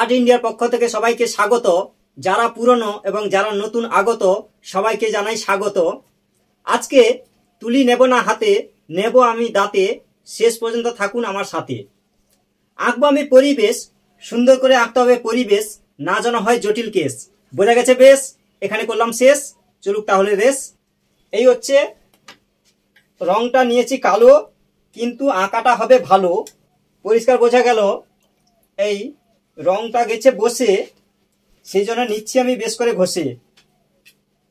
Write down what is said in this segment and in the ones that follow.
art ইন্ডিয়ার পক্ষ থেকে সবাইকে স্বাগত যারা পুরনো এবং যারা নতুন আগত সবাইকে জানাই স্বাগত আজকে তুলি নেব না হাতে নেব আমি দাঁতে শেষ পর্যন্ত থাকুন আমার সাথে আঁকবো আমি পরিবেশ সুন্দর করে আঁকতে হবে পরিবেশ না যেন হয় জটিল কেস বোঝা গেছে বেশ এখানে করলাম শেষ চলুক তাহলে রেস এই হচ্ছে রংটা নিয়েছি কালো কিন্তু আঁকাটা হবে ভালো পরিষ্কার বোঝা গেল এই রংটা গেছে বসে সেই জন্য নিচ্ছি আমি বেশ করে ঘষে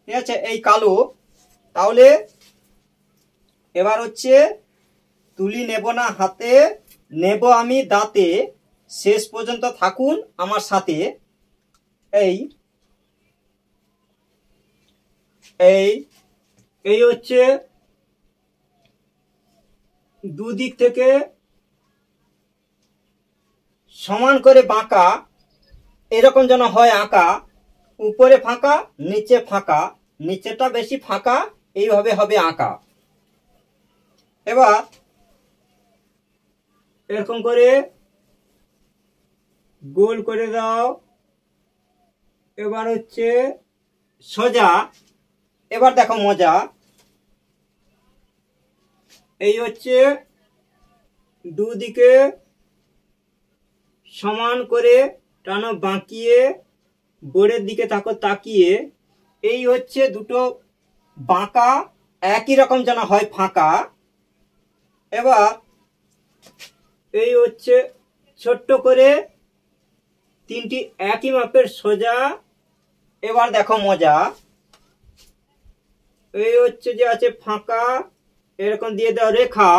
ঠিক আছে এই কালো তাহলে এবার হচ্ছে তুলি নেব না হাতে নেব আমি দাঁতে শেষ পর্যন্ত থাকুন আমার সাথে এই এই এই হচ্ছে দুদিক থেকে সমান করে বাঁকা এরকম যেন হয় আঁকা উপরে ফাঁকা নিচে ফাঁকা নিচেটা বেশি ফাঁকা এইভাবে হবে আঁকা এবার এরকম করে গোল করে দাও এবার হচ্ছে সোজা এবার দেখো মজা এই হচ্ছে দুদিকে সমান করে টানো বাঁকিয়ে বোর্ডের দিকে তাকো তাকিয়ে এই হচ্ছে দুটো বাঁকা একই রকম যেন হয় ফাঁকা এবার এই হচ্ছে ছোট্ট করে তিনটি একই মাপের সোজা এবার দেখো মজা এই হচ্ছে যে আছে ফাঁকা এরকম দিয়ে দেওয়া রেখা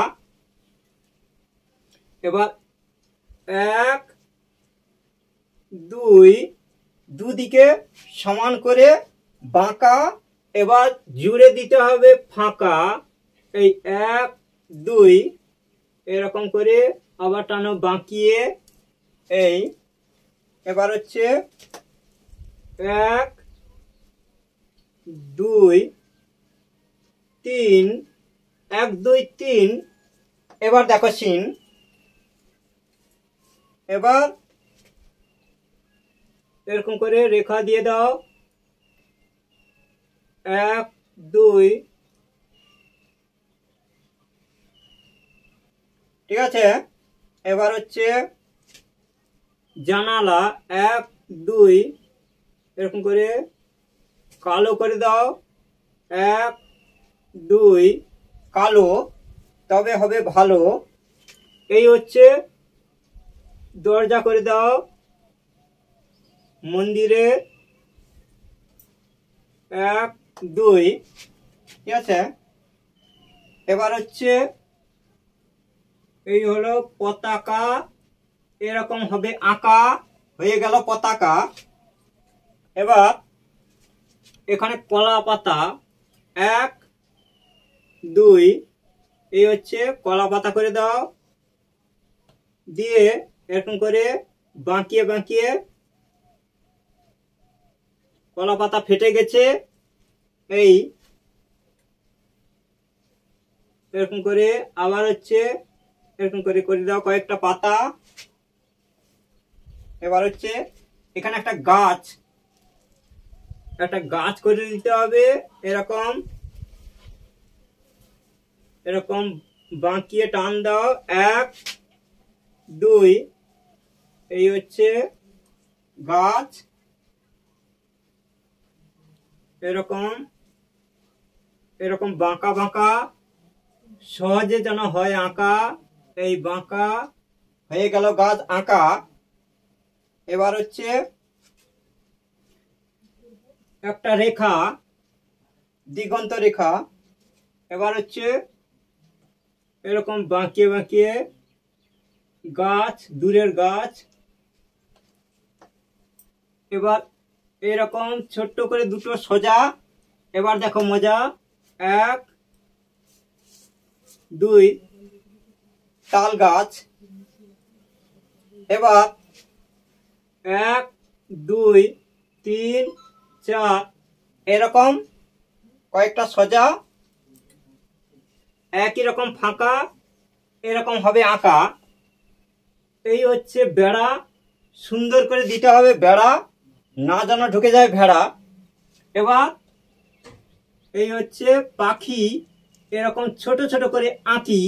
এবার এক দুই দুদিকে সমান করে বাঁকা এবার জুড়ে দিতে হবে ফাঁকা এই এক দুই এরকম করে আবার টানো বাঁকিয়ে এই এবার হচ্ছে এক দুই তিন এক দুই তিন এবার দেখো সিন এবার এরকম করে রেখা দিয়ে দাও এক দুই ঠিক আছে এবার হচ্ছে জানালা এক দুই এরকম করে কালো করে দাও এক দুই কালো তবে হবে ভালো এই হচ্ছে দরজা করে দাও মন্দিরে এক দুই ঠিক আছে এবার হচ্ছে এই হলো পতাকা এরকম হবে আঁকা হয়ে গেল পতাকা এবার এখানে কলা পাতা এক দুই এই হচ্ছে কলা পাতা করে দাও দিয়ে এরকম করে বাঁকিয়ে বাঁকিয়ে কলা পাতা ফেটে গেছে এই এরকম করে আবার হচ্ছে এরকম করে করে দাও কয়েকটা পাতা এবার হচ্ছে এখানে একটা গাছ একটা গাছ করে দিতে হবে এরকম এরকম বাঁকিয়ে টান দাও এক দুই এই হচ্ছে গাছ এরকম এরকম বাঁকা বাঁকা সহজে যেন হয় আঁকা এই বাঁকা হয়ে গেল গাছ আঁকা এবার হচ্ছে একটা রেখা দিগন্ত রেখা এবার হচ্ছে এরকম বাঁকিয়ে বাঁকিয়ে গাছ দূরের গাছ এবার এরকম ছোট্ট করে দুটো সোজা এবার দেখো মজা এক দুই তাল গাছ এবার এক দুই তিন চার এরকম কয়েকটা সোজা একই রকম ফাঁকা এরকম হবে আঁকা এই হচ্ছে বেড়া সুন্দর করে দিতে হবে বেড়া না জানা ঢুকে যায় ভেড়া এবার এই হচ্ছে পাখি এরকম ছোট ছোট করে আঁকি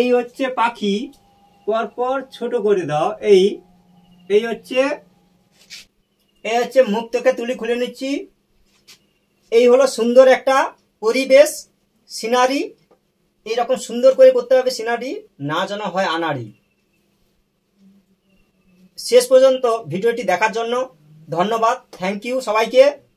এই হচ্ছে পাখি পরপর ছোট করে দাও এই এই হচ্ছে এই হচ্ছে মুখ থেকে তুলি খুলে নিচ্ছি এই হলো সুন্দর একটা পরিবেশ সিনারি এইরকম সুন্দর করে করতে হবে সিনারি না জানা হয় আনারি শেষ পর্যন্ত ভিডিওটি দেখার জন্য धन्यवाद थैंक यू सबाई के